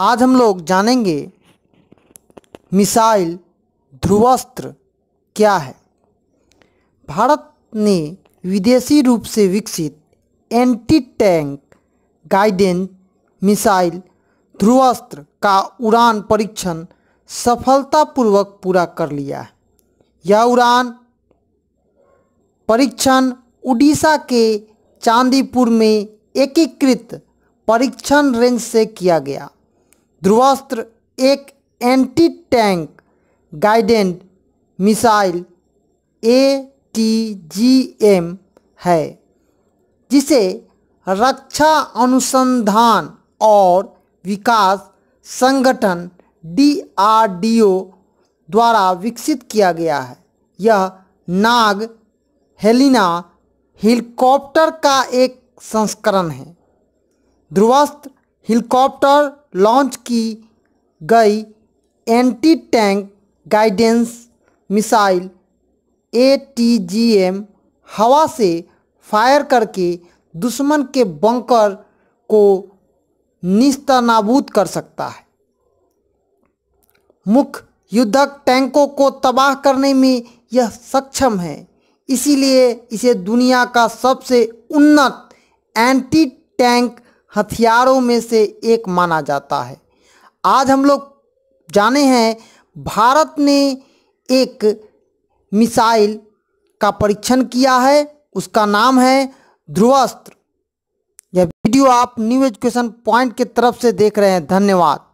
आज हम लोग जानेंगे मिसाइल ध्रुवास्त्र क्या है भारत ने विदेशी रूप से विकसित anti tank guidance missile Dhruvastra का उड़ान परीक्षण सफलतापूर्वक पूरा कर लिया है यह उड़ान परीक्षण उड़ीसा के चांदीपुर में एकीकृत परीक्षण रेंज से किया गया ध्रुवास्त्र एक anti tank guided missile A T G M है जिसे रक्षा अनुसंधान और विकास संगठन डीआरडीओ द्वारा विकसित किया गया है यह नाग हेलिना हेलीकॉप्टर का एक संस्करण है ध्रुवास्त्र हेलीकॉप्टर लॉन्च की गई anti tank guidance missile ATGM हवा से फायर करके दुश्मन के बंकर को निस्तनाबूद कर सकता है मुख्य युद्धक टैंकों को तबाह करने में यह सक्षम है इसीलिए इसे दुनिया का सबसे उन्नत एंटी टैंक हथियारों में से एक माना जाता है आज हम लोग जाने हैं भारत ने एक मिसाइल का परीक्षण किया है उसका नाम है ध्रुवास्त्र यह वीडियो आप न्यू एजुकेशन पॉइंट की तरफ से देख रहे हैं धन्यवाद